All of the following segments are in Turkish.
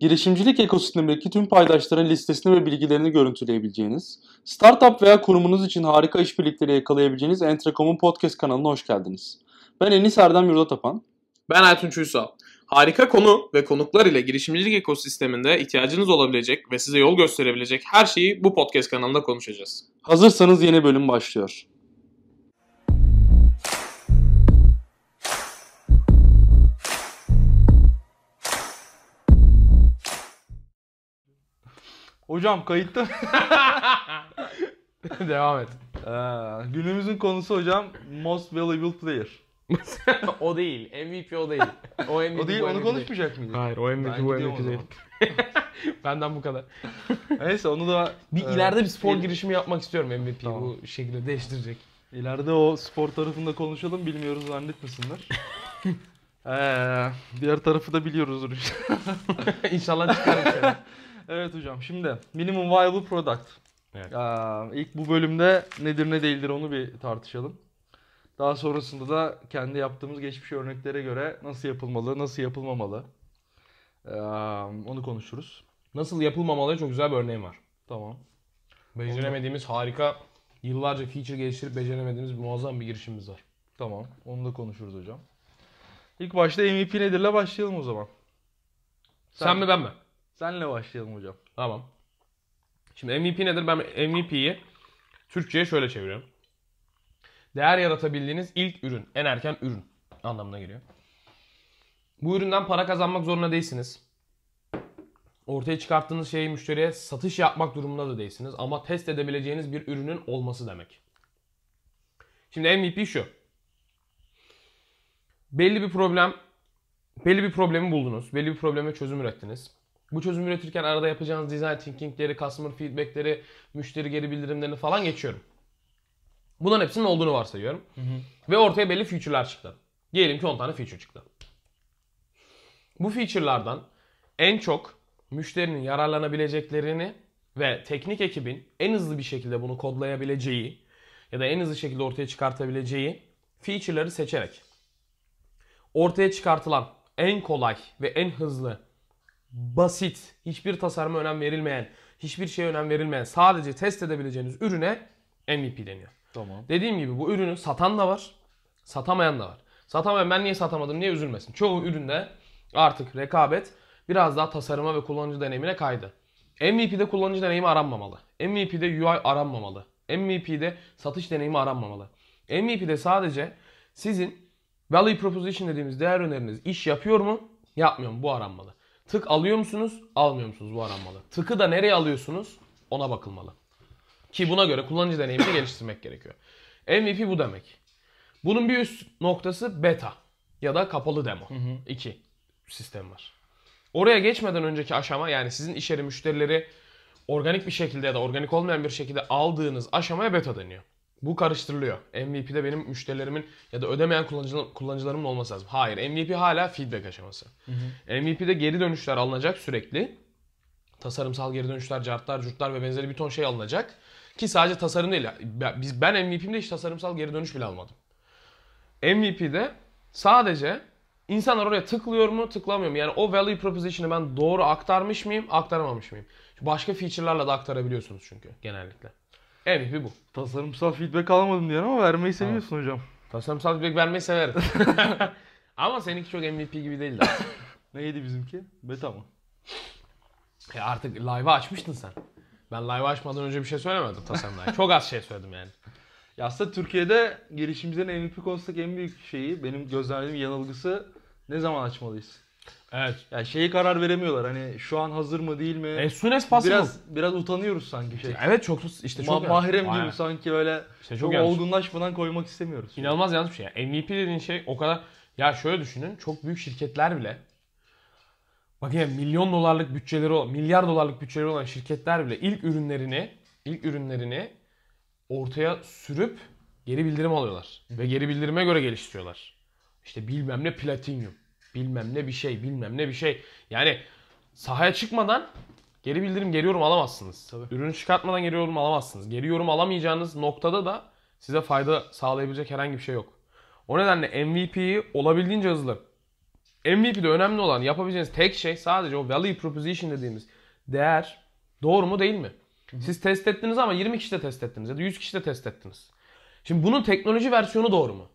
girişimcilik ekosistemindeki tüm paydaşların listesini ve bilgilerini görüntüleyebileceğiniz, startup veya kurumunuz için harika işbirlikleri yakalayabileceğiniz Entrekomun podcast kanalına hoş geldiniz. Ben Enis Erdem Yurda Tapan, Ben Ertun Çuysal. Harika konu ve konuklar ile girişimcilik ekosisteminde ihtiyacınız olabilecek ve size yol gösterebilecek her şeyi bu podcast kanalında konuşacağız. Hazırsanız yeni bölüm başlıyor. Hocam kayıtta. Devam et. Ee, günümüzün konusu hocam Most Valuable Player. o değil. MVP o değil. O, MVP, o değil. onu MVP konuşmayacak mıydık? Hayır o MVP Ben bu MVP değil. Benden bu kadar. Neyse onu da Bir e, ileride bir spor il- girişimi yapmak istiyorum MVP Tamam. bu şekilde değiştirecek. İleride o spor tarafında konuşalım bilmiyoruz zannetmesinler. Ee, diğer tarafı da biliyoruzdur işte. İnşallah çıkar bir şeyler. Evet hocam şimdi minimum viable product. Evet. Ee, ilk bu bölümde nedir ne değildir onu bir tartışalım. Daha sonrasında da kendi yaptığımız geçmiş örneklere göre nasıl yapılmalı, nasıl yapılmamalı. Ee, onu konuşuruz. Nasıl yapılmamalı çok güzel bir örneğim var. Tamam. Beceremediğimiz harika, yıllarca feature geliştirip beceremediğimiz muazzam bir girişimimiz var. Tamam. Onu da konuşuruz hocam. İlk başta MVP nedirle başlayalım o zaman. Sen, Sen mi ben mi? Senle başlayalım hocam. Tamam. Şimdi MVP nedir? Ben MVP'yi Türkçe'ye şöyle çeviriyorum. Değer yaratabildiğiniz ilk ürün, en erken ürün anlamına geliyor. Bu üründen para kazanmak zorunda değilsiniz. Ortaya çıkarttığınız şeyi müşteriye satış yapmak durumunda da değilsiniz. Ama test edebileceğiniz bir ürünün olması demek. Şimdi MVP şu. Belli bir problem, belli bir problemi buldunuz. Belli bir probleme çözüm ürettiniz. Bu çözüm üretirken arada yapacağınız design thinkingleri, customer feedbackleri, müşteri geri bildirimlerini falan geçiyorum. Bunların hepsinin olduğunu varsayıyorum. Hı hı. Ve ortaya belli feature'lar çıktı. Diyelim ki 10 tane feature çıktı. Bu feature'lardan en çok müşterinin yararlanabileceklerini ve teknik ekibin en hızlı bir şekilde bunu kodlayabileceği ya da en hızlı şekilde ortaya çıkartabileceği feature'ları seçerek ortaya çıkartılan en kolay ve en hızlı basit, hiçbir tasarıma önem verilmeyen, hiçbir şeye önem verilmeyen, sadece test edebileceğiniz ürüne MVP deniyor. Tamam. Dediğim gibi bu ürünü satan da var, satamayan da var. Satamayan ben niye satamadım niye üzülmesin. Çoğu üründe artık rekabet biraz daha tasarıma ve kullanıcı deneyimine kaydı. MVP'de kullanıcı deneyimi aranmamalı. MVP'de UI aranmamalı. MVP'de satış deneyimi aranmamalı. MVP'de sadece sizin value proposition dediğimiz değer öneriniz iş yapıyor mu, yapmıyor mu bu aranmalı. Tık alıyor musunuz? Almıyor musunuz? Bu aranmalı. Tıkı da nereye alıyorsunuz? Ona bakılmalı. Ki buna göre kullanıcı deneyimini geliştirmek gerekiyor. MVP bu demek. Bunun bir üst noktası beta ya da kapalı demo. Hı hı. İki sistem var. Oraya geçmeden önceki aşama yani sizin iş yeri müşterileri organik bir şekilde ya da organik olmayan bir şekilde aldığınız aşamaya beta deniyor. Bu karıştırılıyor. MVP'de benim müşterilerimin ya da ödemeyen kullanıcılar, kullanıcılarımın olması lazım. Hayır, MVP hala feedback aşaması. Hı hı. MVP'de geri dönüşler alınacak sürekli. Tasarımsal geri dönüşler, cartlar, curtlar ve benzeri bir ton şey alınacak. Ki sadece tasarım değil. Biz ben MVP'mde hiç tasarımsal geri dönüş bile almadım. MVP'de sadece insanlar oraya tıklıyor mu, tıklamıyor mu? Yani o value proposition'ı ben doğru aktarmış mıyım, aktaramamış mıyım? Başka feature'larla da aktarabiliyorsunuz çünkü genellikle. En iyi bu. Tasarımsal feedback almadım diyor ama vermeyi seviyorsun evet. hocam. Tasarımsal feedback vermeyi severim. ama seninki çok MVP gibi değildi. Neydi bizimki? Beta mı? E artık live'ı açmıştın sen. Ben live açmadan önce bir şey söylemedim tasarımdan. çok az şey söyledim yani. Ya aslında Türkiye'de girişimcilerin MVP konusundaki en büyük şeyi, benim gözlemlediğim yanılgısı ne zaman açmalıyız? Evet. Yani şeyi karar veremiyorlar. Hani şu an hazır mı değil mi? E sunes as possible. Biraz biraz utanıyoruz sanki şey. Evet çok işte çok Ma- mahrem gibi sanki böyle işte çok, çok olgunlaşmadan koymak istemiyoruz. İnanılmaz yanlış bir şey. Yani MVP dediğin şey o kadar ya şöyle düşünün çok büyük şirketler bile bak ya milyon dolarlık bütçeleri milyar dolarlık bütçeleri olan şirketler bile ilk ürünlerini ilk ürünlerini ortaya sürüp geri bildirim alıyorlar. Hı. Ve geri bildirime göre geliştiriyorlar. İşte bilmem ne platinyum bilmem ne bir şey bilmem ne bir şey. Yani sahaya çıkmadan geri bildirim geri yorum alamazsınız. Tabii. Ürünü çıkartmadan geri yorum alamazsınız. Geri yorum alamayacağınız noktada da size fayda sağlayabilecek herhangi bir şey yok. O nedenle MVP'yi olabildiğince hızlı. MVP'de önemli olan yapabileceğiniz tek şey sadece o value proposition dediğimiz değer doğru mu değil mi? Siz test ettiniz ama 20 kişi de test ettiniz ya da 100 kişi de test ettiniz. Şimdi bunun teknoloji versiyonu doğru mu?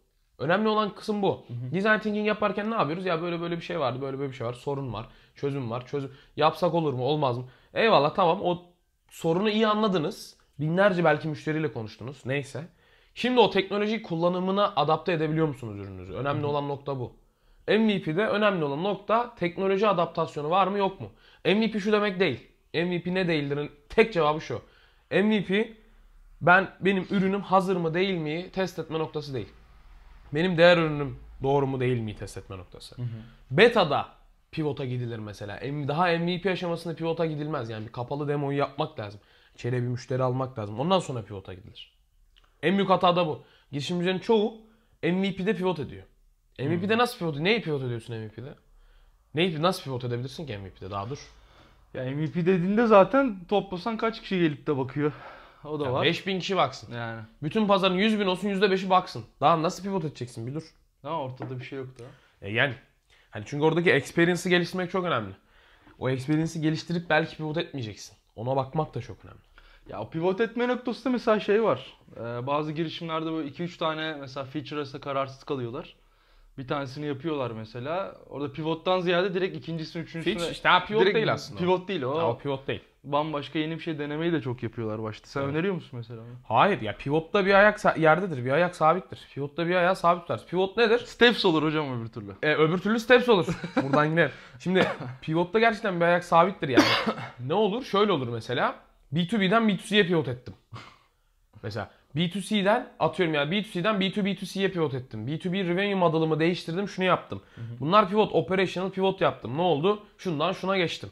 Önemli olan kısım bu. Hı hı. Design thinking yaparken ne yapıyoruz? Ya böyle böyle bir şey vardı, böyle böyle bir şey var, sorun var, çözüm var, çözüm. Yapsak olur mu, olmaz mı? Eyvallah tamam o sorunu iyi anladınız. Binlerce belki müşteriyle konuştunuz. Neyse. Şimdi o teknoloji kullanımına adapte edebiliyor musunuz ürününüzü? Önemli hı hı. olan nokta bu. MVP'de önemli olan nokta teknoloji adaptasyonu var mı yok mu? MVP şu demek değil. MVP ne değildirin tek cevabı şu. MVP ben benim ürünüm hazır mı değil mi test etme noktası değil benim değer ürünüm doğru mu değil mi test etme noktası. Hı hı. Beta'da pivota gidilir mesela. Daha MVP aşamasında pivota gidilmez. Yani bir kapalı demoyu yapmak lazım. İçeriye bir müşteri almak lazım. Ondan sonra pivota gidilir. En büyük hata da bu. Girişimcilerin çoğu MVP'de pivot ediyor. MVP'de hmm. nasıl pivot Neyi pivot ediyorsun MVP'de? Neyi, nasıl pivot edebilirsin ki MVP'de? Daha dur. Ya MVP dediğinde zaten toplasan kaç kişi gelip de bakıyor. O da var. 5000 kişi baksın. Yani. Bütün pazarın 100 bin olsun %5'i baksın. Daha nasıl pivot edeceksin bir dur. Ha ortada bir şey yok da. E yani. Hani çünkü oradaki experience'ı geliştirmek çok önemli. O experience'ı geliştirip belki pivot etmeyeceksin. Ona bakmak da çok önemli. Ya o pivot etme noktasında mesela şey var. Ee, bazı girişimlerde böyle 2-3 tane mesela feature kararsız kalıyorlar. Bir tanesini yapıyorlar mesela. Orada pivottan ziyade direkt ikincisini, üçüncüsüne... Feature işte ha, pivot direkt, değil aslında. Pivot değil o. Ha, o pivot değil bambaşka yeni bir şey denemeyi de çok yapıyorlar başta. Sen evet. öneriyor musun mesela? Hayır ya pivotta bir ayak yerdedir. Bir ayak sabittir. Pivotta bir ayak sabit tutarsın. Pivot nedir? Steps olur hocam öbür türlü. E, öbür türlü steps olur. Buradan yine. Şimdi pivotta gerçekten bir ayak sabittir yani. ne olur? Şöyle olur mesela. B2B'den B2C'ye pivot ettim. mesela B2C'den atıyorum ya B2C'den B2B2C'ye pivot ettim. B2B revenue model'ımı değiştirdim şunu yaptım. Bunlar pivot. Operational pivot yaptım. Ne oldu? Şundan şuna geçtim.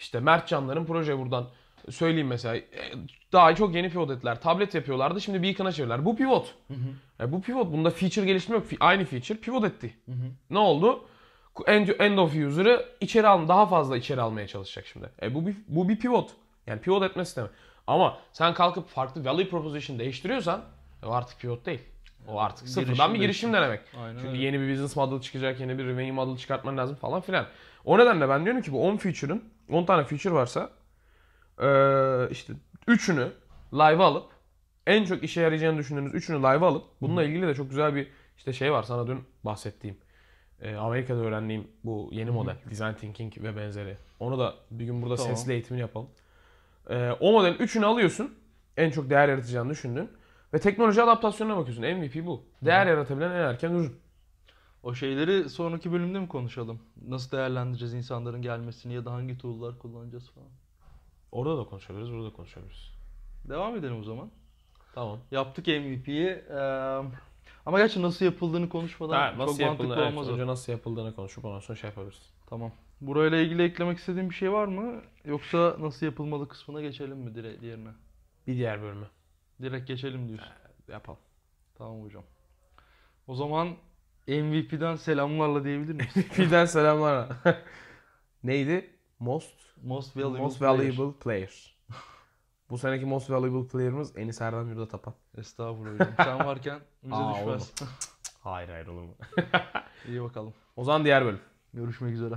İşte Mert Canların proje buradan söyleyeyim mesela. E, daha çok yeni pivot ettiler. Tablet yapıyorlardı. Şimdi Beacon'a çevirdiler. Bu pivot. Hı hı. Yani e, bu pivot. Bunda feature geliştirme yok. Aynı feature pivot etti. Hı hı. Ne oldu? End, end of user'ı içeri al, daha fazla içeri almaya çalışacak şimdi. E bu bir, bu bir pivot. Yani pivot etme sistemi. Ama sen kalkıp farklı value proposition değiştiriyorsan o artık pivot değil. O artık sıfırdan girişim bir girişim değişim. denemek. Aynen Çünkü öyle. yeni bir business model çıkacak, yeni bir revenue model çıkartman lazım falan filan. O nedenle ben diyorum ki bu 10 feature'ın 10 tane feature varsa işte 3'ünü live alıp en çok işe yarayacağını düşündüğünüz 3'ünü live alıp bununla ilgili de çok güzel bir işte şey var sana dün bahsettiğim. Amerika'da öğrendiğim bu yeni model design thinking ve benzeri. Onu da bir gün burada tamam. sesli eğitimini yapalım. o modelin 3'ünü alıyorsun. En çok değer yaratacağını düşündün. Ve teknoloji adaptasyonuna bakıyorsun. MVP bu. Değer Hı. yaratabilen en erken ürün. O şeyleri sonraki bölümde mi konuşalım? Nasıl değerlendireceğiz insanların gelmesini ya da hangi tool'lar kullanacağız falan. Orada da konuşabiliriz, burada da konuşabiliriz. Devam edelim o zaman. Tamam. Yaptık MVP'yi. Ee, ama gerçi nasıl yapıldığını konuşmadan ha, nasıl çok yapıldı, mantıklı evet, olmaz. Önce nasıl yapıldığını konuşup ondan sonra şey yapabiliriz. Tamam. Burayla ilgili eklemek istediğim bir şey var mı? Yoksa nasıl yapılmalı kısmına geçelim mi dire- diğerine? Bir diğer bölümü. Direkt geçelim diyorsun. Ha, ee, yapalım. Tamam hocam. O zaman MVP'den selamlarla diyebilir miyiz? MVP'den selamlarla. Neydi? Most Most Valuable, most valuable player. Bu seneki Most Valuable Player'ımız Enis Erdem Yurda Tapan. Estağfurullah Sen varken bize Aa, düşmez. hayır hayır olur mu? İyi bakalım. O zaman diğer bölüm. Görüşmek üzere.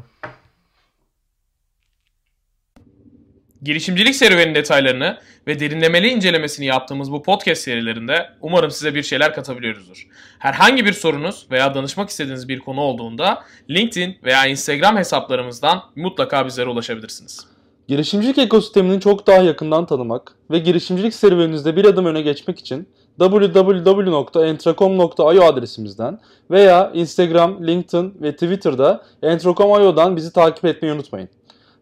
Girişimcilik serüvenin detaylarını ve derinlemeli incelemesini yaptığımız bu podcast serilerinde umarım size bir şeyler katabiliyoruzdur. Herhangi bir sorunuz veya danışmak istediğiniz bir konu olduğunda LinkedIn veya Instagram hesaplarımızdan mutlaka bizlere ulaşabilirsiniz. Girişimcilik ekosistemini çok daha yakından tanımak ve girişimcilik serüveninizde bir adım öne geçmek için www.entracom.io adresimizden veya Instagram, LinkedIn ve Twitter'da entracom.io'dan bizi takip etmeyi unutmayın.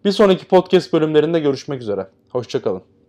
Bir sonraki podcast bölümlerinde görüşmek üzere. Hoşçakalın.